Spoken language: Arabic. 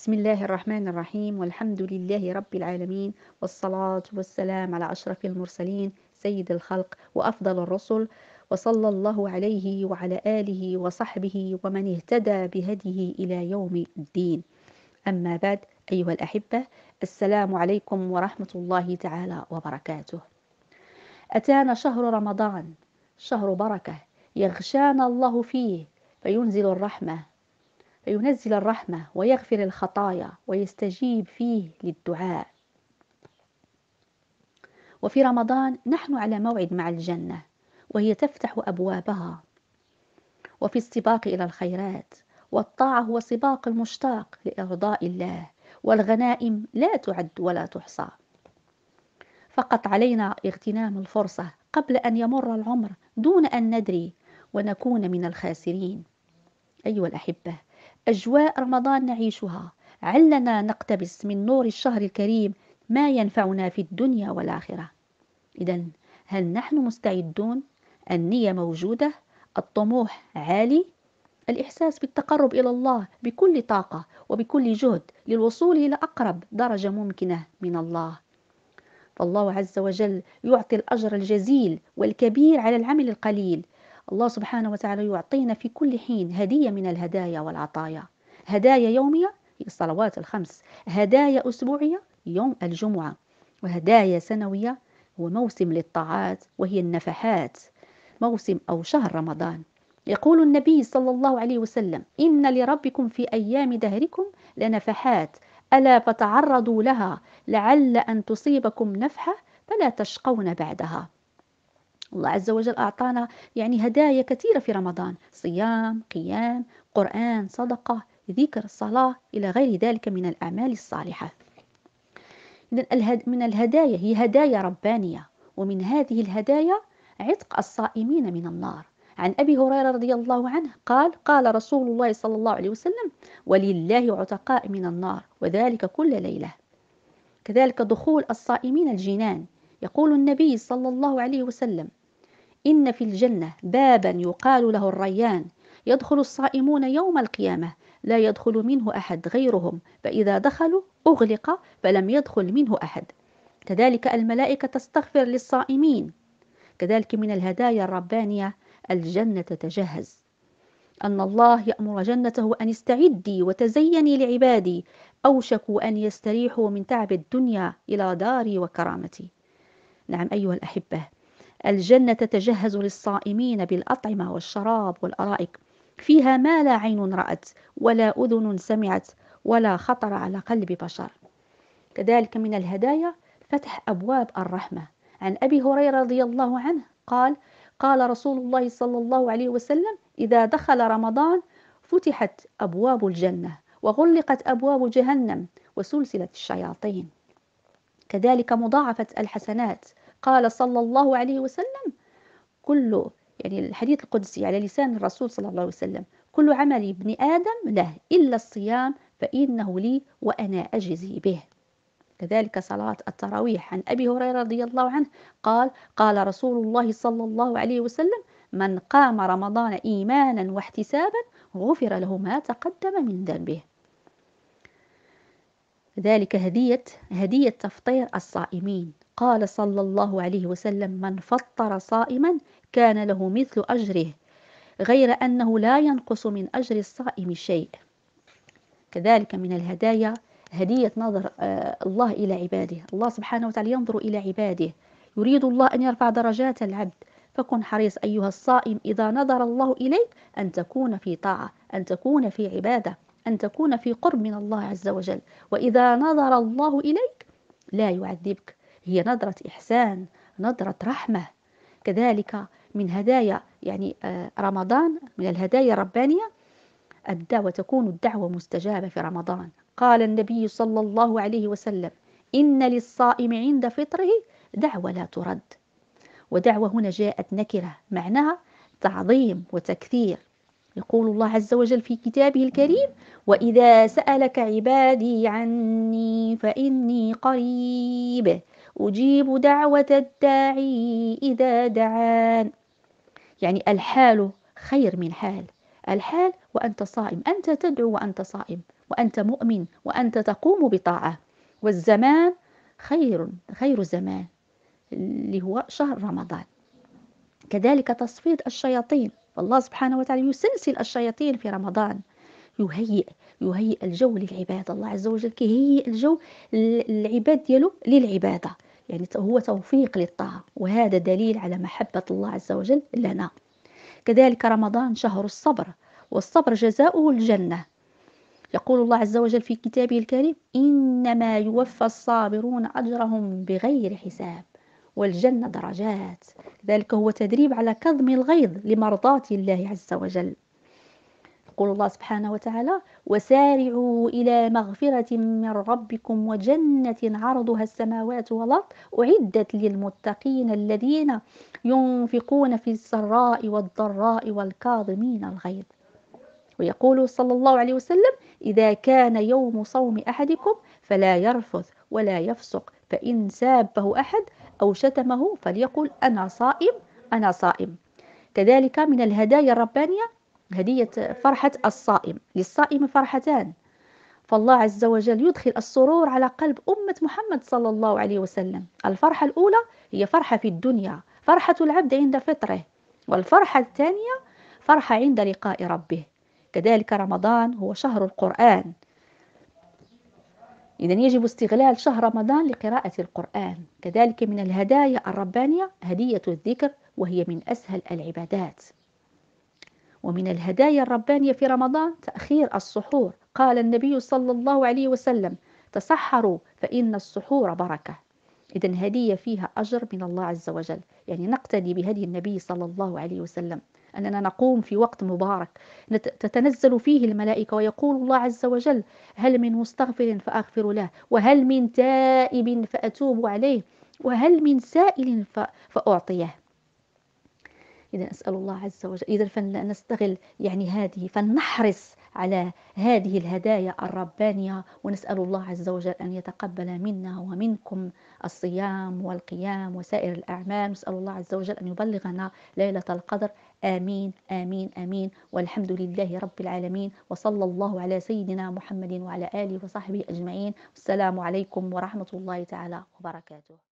بسم الله الرحمن الرحيم والحمد لله رب العالمين والصلاة والسلام على أشرف المرسلين سيد الخلق وأفضل الرسل وصلى الله عليه وعلى آله وصحبه ومن اهتدى بهديه إلى يوم الدين أما بعد أيها الأحبة السلام عليكم ورحمة الله تعالى وبركاته أتانا شهر رمضان شهر بركة يغشانا الله فيه فينزل الرحمة فينزل الرحمة ويغفر الخطايا ويستجيب فيه للدعاء وفي رمضان نحن على موعد مع الجنة وهي تفتح أبوابها وفي السباق إلى الخيرات والطاعة هو سباق المشتاق لإرضاء الله والغنائم لا تعد ولا تحصى فقط علينا اغتنام الفرصة قبل أن يمر العمر دون أن ندري ونكون من الخاسرين أيها الأحبة أجواء رمضان نعيشها علنا نقتبس من نور الشهر الكريم ما ينفعنا في الدنيا والآخرة إذا هل نحن مستعدون؟ النية موجودة الطموح عالي الإحساس بالتقرب إلى الله بكل طاقة وبكل جهد للوصول إلى أقرب درجة ممكنة من الله فالله عز وجل يعطي الأجر الجزيل والكبير على العمل القليل الله سبحانه وتعالى يعطينا في كل حين هدية من الهدايا والعطايا هدايا يومية الصلوات الخمس هدايا أسبوعية يوم الجمعة وهدايا سنوية هو موسم للطاعات وهي النفحات موسم أو شهر رمضان يقول النبي صلى الله عليه وسلم إن لربكم في أيام دهركم لنفحات ألا فتعرضوا لها لعل أن تصيبكم نفحة فلا تشقون بعدها الله عز وجل أعطانا يعني هدايا كثيرة في رمضان صيام قيام قرآن صدقة ذكر الصلاة إلى غير ذلك من الأعمال الصالحة إذن من الهدايا هي هدايا ربانية ومن هذه الهدايا عتق الصائمين من النار عن أبي هريرة رضي الله عنه قال قال رسول الله صلى الله عليه وسلم ولله عتقاء من النار وذلك كل ليلة كذلك دخول الصائمين الجنان يقول النبي صلى الله عليه وسلم إن في الجنة بابا يقال له الريان يدخل الصائمون يوم القيامة لا يدخل منه أحد غيرهم فإذا دخلوا أغلق فلم يدخل منه أحد كذلك الملائكة تستغفر للصائمين كذلك من الهدايا الربانية الجنة تتجهز أن الله يأمر جنته أن استعدي وتزيني لعبادي أوشكوا أن يستريحوا من تعب الدنيا إلى داري وكرامتي نعم أيها الأحبة الجنة تتجهز للصائمين بالأطعمة والشراب والأرائك فيها ما لا عين رأت ولا أذن سمعت ولا خطر على قلب بشر كذلك من الهدايا فتح أبواب الرحمة عن أبي هريرة رضي الله عنه قال قال رسول الله صلى الله عليه وسلم إذا دخل رمضان فتحت أبواب الجنة وغلقت أبواب جهنم وسلسلة الشياطين كذلك مضاعفة الحسنات قال صلى الله عليه وسلم كل يعني الحديث القدسي على لسان الرسول صلى الله عليه وسلم كل عمل ابن آدم له إلا الصيام فإنه لي وأنا أجزي به كذلك صلاة التراويح عن أبي هريرة رضي الله عنه قال قال رسول الله صلى الله عليه وسلم من قام رمضان إيمانا واحتسابا غفر له ما تقدم من ذنبه ذلك هدية هدية تفطير الصائمين قال صلى الله عليه وسلم من فطر صائما كان له مثل أجره غير أنه لا ينقص من أجر الصائم شيء كذلك من الهدايا هدية نظر آه، الله إلى عباده الله سبحانه وتعالى ينظر إلى عباده يريد الله أن يرفع درجات العبد فكن حريص أيها الصائم إذا نظر الله إليك أن تكون في طاعة أن تكون في عبادة أن تكون في قرب من الله عز وجل وإذا نظر الله إليك لا يعذبك هي نظرة إحسان نظرة رحمة كذلك من هدايا يعني آه، رمضان من الهدايا الربانية الدعوة تكون الدعوة مستجابة في رمضان قال النبي صلى الله عليه وسلم إن للصائم عند فطره دعوة لا ترد ودعوة هنا جاءت نكرة معناها تعظيم وتكثير يقول الله عز وجل في كتابه الكريم وإذا سألك عبادي عني فإني قريب أجيب دعوة الداعي إذا دعان يعني الحال خير من حال الحال وأنت صائم أنت تدعو وأنت صائم وأنت مؤمن وأنت تقوم بطاعة والزمان خير خير زمان اللي هو شهر رمضان كذلك تصفيد الشياطين فالله سبحانه وتعالى يسلسل الشياطين في رمضان يهيئ يهيئ الجو للعبادة الله عز وجل كيهيئ الجو للعباد ديالو للعبادة يعني هو توفيق للطاعة وهذا دليل على محبة الله عز وجل لنا كذلك رمضان شهر الصبر والصبر جزاؤه الجنة يقول الله عز وجل في كتابه الكريم إنما يوفى الصابرون أجرهم بغير حساب والجنة درجات ذلك هو تدريب على كظم الغيظ لمرضاة الله عز وجل يقول الله سبحانه وتعالى وسارعوا إلى مغفرة من ربكم وجنة عرضها السماوات والأرض أعدت للمتقين الذين ينفقون في السراء والضراء والكاظمين الغيظ ويقول صلى الله عليه وسلم إذا كان يوم صوم أحدكم فلا يرفث ولا يفسق فإن سابه أحد أو شتمه فليقل أنا صائم أنا صائم كذلك من الهدايا الربانية هدية فرحة الصائم للصائم فرحتان فالله عز وجل يدخل السرور على قلب أمة محمد صلى الله عليه وسلم الفرحة الأولى هي فرحة في الدنيا فرحة العبد عند فطره والفرحة الثانية فرحة عند لقاء ربه كذلك رمضان هو شهر القرآن إذا يجب استغلال شهر رمضان لقراءة القرآن كذلك من الهدايا الربانية هدية الذكر وهي من أسهل العبادات ومن الهدايا الربانية في رمضان تأخير السحور قال النبي صلى الله عليه وسلم تسحروا فإن السحور بركة إذا هدية فيها أجر من الله عز وجل يعني نقتدي بهدي النبي صلى الله عليه وسلم أننا نقوم في وقت مبارك تتنزل فيه الملائكة ويقول الله عز وجل هل من مستغفر فأغفر له وهل من تائب فأتوب عليه وهل من سائل فأعطيه إذا أسأل الله عز وجل إذا فلنستغل يعني هذه فلنحرص على هذه الهدايا الربانية ونسأل الله عز وجل أن يتقبل منا ومنكم الصيام والقيام وسائر الأعمال نسأل الله عز وجل أن يبلغنا ليلة القدر آمين آمين آمين والحمد لله رب العالمين وصلى الله على سيدنا محمد وعلى آله وصحبه أجمعين والسلام عليكم ورحمة الله تعالى وبركاته